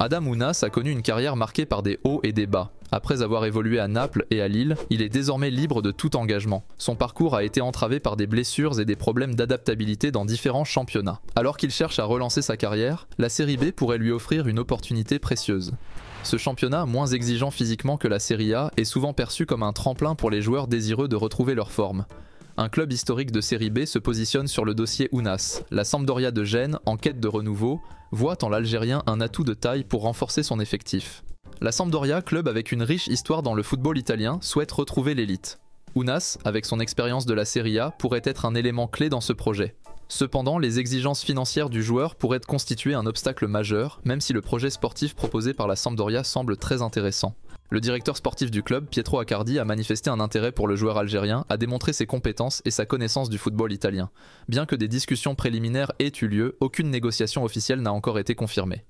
Adam Ounas a connu une carrière marquée par des hauts et des bas. Après avoir évolué à Naples et à Lille, il est désormais libre de tout engagement. Son parcours a été entravé par des blessures et des problèmes d'adaptabilité dans différents championnats. Alors qu'il cherche à relancer sa carrière, la Série B pourrait lui offrir une opportunité précieuse. Ce championnat, moins exigeant physiquement que la Série A, est souvent perçu comme un tremplin pour les joueurs désireux de retrouver leur forme un club historique de série B se positionne sur le dossier Ounas. La Sampdoria de Gênes, en quête de renouveau, voit en l'Algérien un atout de taille pour renforcer son effectif. La Sampdoria, club avec une riche histoire dans le football italien, souhaite retrouver l'élite. Ounas, avec son expérience de la Serie A, pourrait être un élément clé dans ce projet. Cependant, les exigences financières du joueur pourraient constituer un obstacle majeur, même si le projet sportif proposé par la Sampdoria semble très intéressant. Le directeur sportif du club, Pietro Accardi, a manifesté un intérêt pour le joueur algérien, a démontré ses compétences et sa connaissance du football italien. Bien que des discussions préliminaires aient eu lieu, aucune négociation officielle n'a encore été confirmée.